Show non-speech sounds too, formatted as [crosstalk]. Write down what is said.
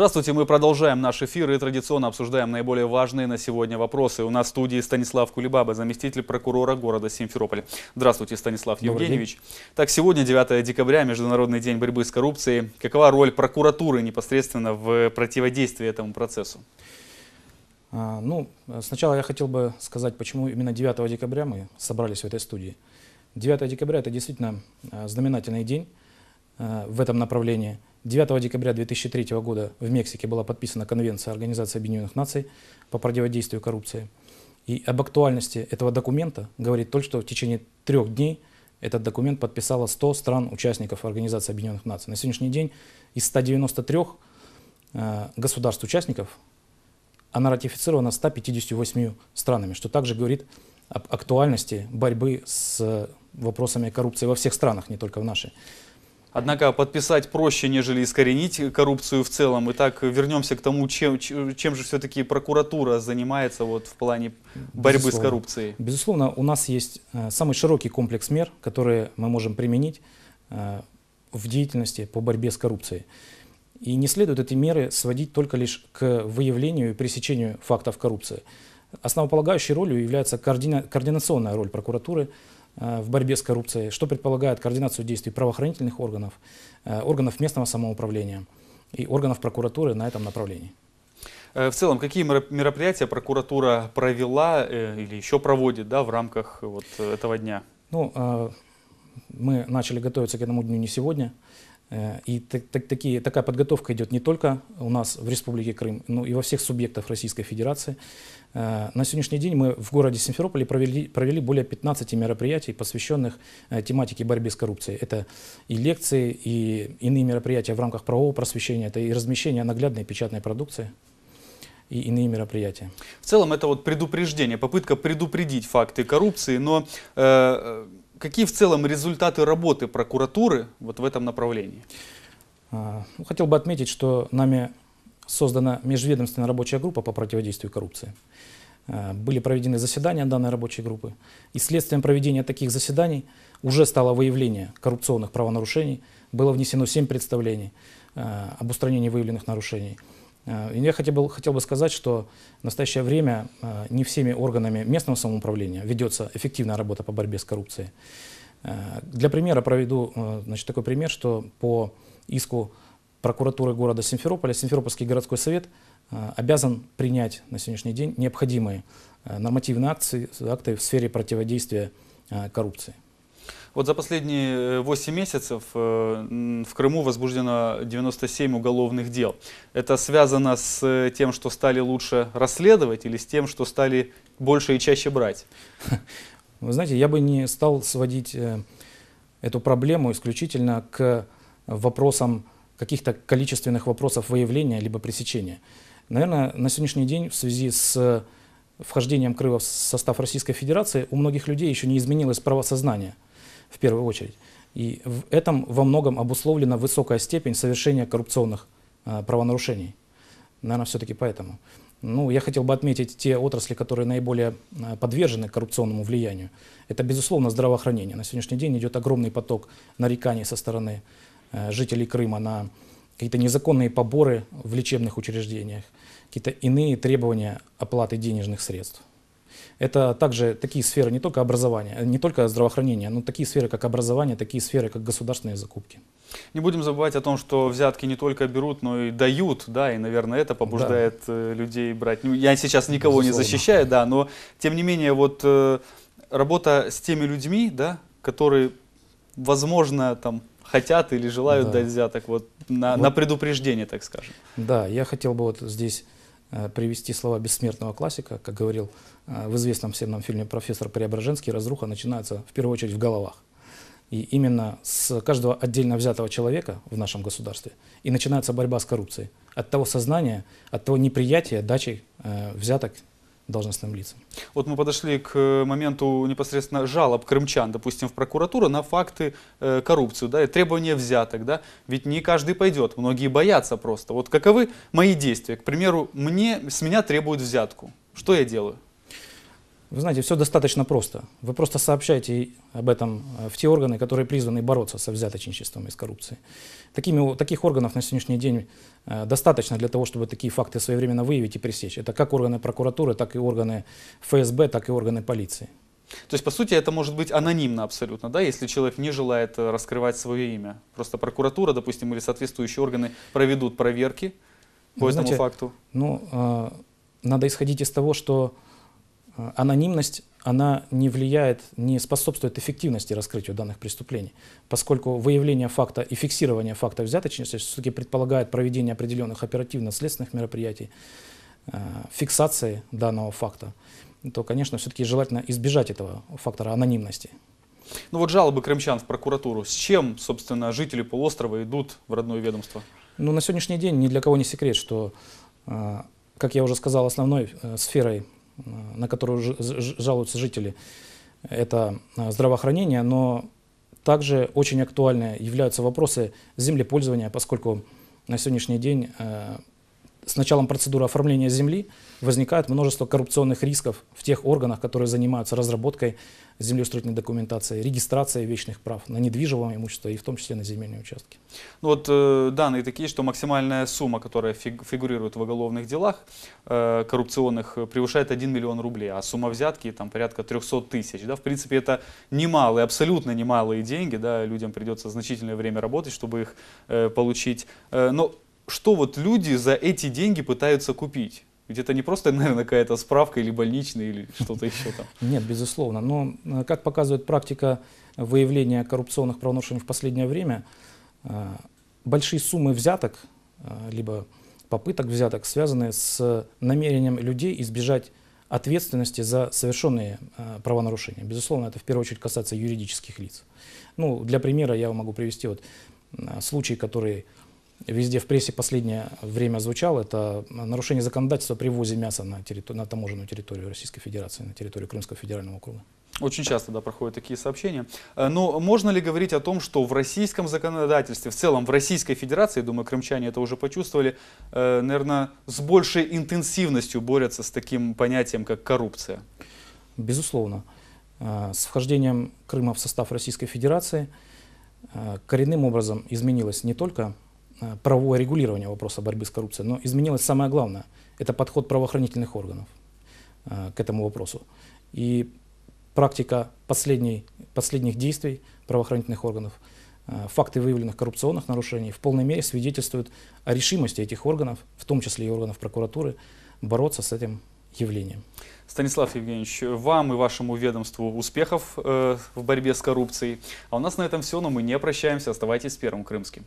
Здравствуйте, мы продолжаем наш эфир и традиционно обсуждаем наиболее важные на сегодня вопросы. У нас в студии Станислав Кулебаба, заместитель прокурора города Симферополя. Здравствуйте, Станислав Добрый Евгеньевич. День. Так, сегодня 9 декабря, Международный день борьбы с коррупцией. Какова роль прокуратуры непосредственно в противодействии этому процессу? А, ну, сначала я хотел бы сказать, почему именно 9 декабря мы собрались в этой студии. 9 декабря – это действительно а, знаменательный день а, в этом направлении – 9 декабря 2003 года в Мексике была подписана Конвенция Организации Объединенных Наций по противодействию коррупции. И об актуальности этого документа говорит то, что в течение трех дней этот документ подписало 100 стран-участников Организации Объединенных Наций. На сегодняшний день из 193 э, государств-участников она ратифицирована 158 странами, что также говорит об актуальности борьбы с вопросами коррупции во всех странах, не только в нашей. Однако подписать проще, нежели искоренить коррупцию в целом. Итак, вернемся к тому, чем, чем же все-таки прокуратура занимается вот в плане борьбы Безусловно. с коррупцией. Безусловно, у нас есть э, самый широкий комплекс мер, которые мы можем применить э, в деятельности по борьбе с коррупцией. И не следует эти меры сводить только лишь к выявлению и пресечению фактов коррупции. Основополагающей ролью является координационная роль прокуратуры – Э, в борьбе с коррупцией, что предполагает координацию действий правоохранительных органов, э, органов местного самоуправления и органов прокуратуры на этом направлении. Э, в целом, какие мероприятия прокуратура провела или еще проводит да, в рамках вот этого дня? Ну, мы начали готовиться к этому дню не сегодня. Э, и так, так, такие, такая подготовка идет не только у нас в Республике Крым, но и во всех субъектах Российской Федерации. Э, на сегодняшний день мы в городе Симферополе провели, провели более 15 мероприятий, посвященных э, тематике борьбы с коррупцией. Это и лекции, и иные мероприятия в рамках правового просвещения, это и размещение наглядной печатной продукции и иные мероприятия. В целом это вот предупреждение, попытка предупредить факты коррупции, но... Э, Какие в целом результаты работы прокуратуры вот в этом направлении? А, ну, хотел бы отметить, что нами создана межведомственная рабочая группа по противодействию коррупции. А, были проведены заседания данной рабочей группы. И следствием проведения таких заседаний уже стало выявление коррупционных правонарушений. Было внесено 7 представлений а, об устранении выявленных нарушений. Э, я хотел бы, хотел бы сказать, что в настоящее время э, не всеми органами местного самоуправления ведется эффективная работа по борьбе с коррупцией. Э, для примера проведу значит, такой пример, что по иску прокуратуры города Симферополя Симферопольский городской совет обязан принять на сегодняшний день необходимые нормативные акции, акты в сфере противодействия коррупции. Вот за последние 8 э, месяцев э, в Крыму возбуждено 97 уголовных дел. Это связано с э, тем, что стали лучше расследовать или с тем, что стали больше и чаще брать? [laughs] Вы знаете, я бы не стал сводить эту проблему исключительно к вопросам каких-то количественных вопросов выявления либо пресечения. Наверное, на сегодняшний день в связи с вхождением Крыма в состав Российской Федерации у многих людей еще не изменилось правосознание – в первую очередь. И в этом во многом обусловлена высокая степень совершения коррупционных э, правонарушений. Наверное, все-таки поэтому. Ну, я хотел бы отметить те отрасли, которые наиболее а, подвержены коррупционному влиянию. Это, безусловно, здравоохранение. На сегодняшний день идет огромный поток нареканий со стороны э, жителей Крыма на какие-то незаконные поборы в лечебных учреждениях, какие-то иные требования оплаты денежных средств. Это также такие сферы не только образование, не только здравоохранение, но такие сферы, как образование, такие сферы, как государственные закупки. Не будем забывать о том, что взятки не только берут, но и дают, да, и, наверное, это побуждает да. Э, людей брать. Ну, я сейчас никого Безусловно. не защищаю, да, но тем не менее, вот э, работа с теми людьми, да, которые, возможно, там хотят или желают да. дать взяток вот на, вот на предупреждение, так скажем. Да, я хотел бы вот здесь Э, привести слова бессмертного классика, как говорил э, в известном всем нам фильме профессор Преображенский, разруха начинается в первую очередь в головах. И именно с каждого отдельно взятого человека в нашем государстве и начинается борьба с коррупцией. От того сознания, от того неприятия дачи э, взяток должностным лицам. Вот мы подошли к э, моменту непосредственно жалоб крымчан, допустим, в прокуратуру на факты э, коррупции, да, и требования взяток, да, ведь не каждый пойдет, многие боятся просто. Вот каковы мои действия? К примеру, мне, с меня требуют взятку, что я делаю? Вы знаете, все достаточно просто. Вы просто сообщаете об этом э, в те органы, которые призваны бороться со взяточничеством и с коррупцией. Такими, таких органов на сегодняшний день э, достаточно для того, чтобы такие факты своевременно выявить и пресечь. Это как органы прокуратуры, так и органы ФСБ, так и органы полиции. То есть, по сути, это может быть анонимно абсолютно, да, если человек не желает э, раскрывать свое имя. Просто прокуратура, допустим, или соответствующие органы проведут проверки по Вы этому факту. Ну, надо исходить из того, что Э, анонимность она не влияет, не способствует эффективности раскрытию данных преступлений, поскольку выявление факта и фиксирование факта взяточности все-таки предполагает проведение определенных оперативно-следственных мероприятий, э, фиксации данного факта, то, конечно, все-таки желательно избежать этого фактора анонимности. Ну вот жалобы крымчан в прокуратуру. С чем, собственно, жители полуострова идут в родное ведомство? Ну, на сегодняшний день ни для кого не секрет, что, э, как я уже сказал, основной сферой Э, на которую жалуются жители, это э, здравоохранение, но также очень актуальны являются вопросы землепользования, поскольку на сегодняшний день э, с началом процедуры оформления земли возникает множество коррупционных рисков в тех органах, которые занимаются разработкой землеустроительной документации, регистрацией вечных прав на недвижимое имущество и в том числе на земельные участки. Ну вот э, данные такие, что максимальная сумма, которая фигурирует в уголовных делах э, коррупционных, э, превышает 1 миллион рублей, а сумма взятки там порядка 300 тысяч. Да? В принципе, это немалые, абсолютно немалые деньги, да? людям придется значительное время работать, чтобы их э, получить. Э, но что вот люди за эти деньги пытаются купить? Ведь это не просто, [laughs] наверное, какая-то справка или больничная, или что-то еще там. Нет, безусловно. Но, э, как показывает практика выявления коррупционных правонарушений в последнее время, э, большие суммы взяток, э, либо попыток взяток, связаны с намерением людей избежать ответственности за совершенные правонарушения. Безусловно, это в первую очередь касается юридических лиц. Ну, для примера я могу привести вот случай, который везде в прессе последнее время звучал, это нарушение законодательства при ввозе мяса на, территор... на таможенную территорию Российской Федерации, на территорию Крымского федерального округа. Очень часто да, проходят такие сообщения. Э, но можно ли говорить о том, что в российском законодательстве, в целом в Российской Федерации, думаю, крымчане это уже почувствовали, э, наверное, с большей интенсивностью борются с таким понятием, как коррупция? Безусловно. Э, с вхождением Крыма в состав Российской Федерации коренным образом изменилось не только Э, правовое регулирование вопроса борьбы с коррупцией, но изменилось самое главное – это подход правоохранительных органов э, к этому вопросу. И практика последней, последних действий правоохранительных органов, э, факты выявленных коррупционных нарушений в полной мере свидетельствуют о решимости этих органов, в том числе и органов прокуратуры, бороться с этим явлением. Станислав Евгеньевич, вам и вашему ведомству успехов в борьбе с коррупцией. А у нас на этом все, но мы не прощаемся. Оставайтесь с Первым Крымским.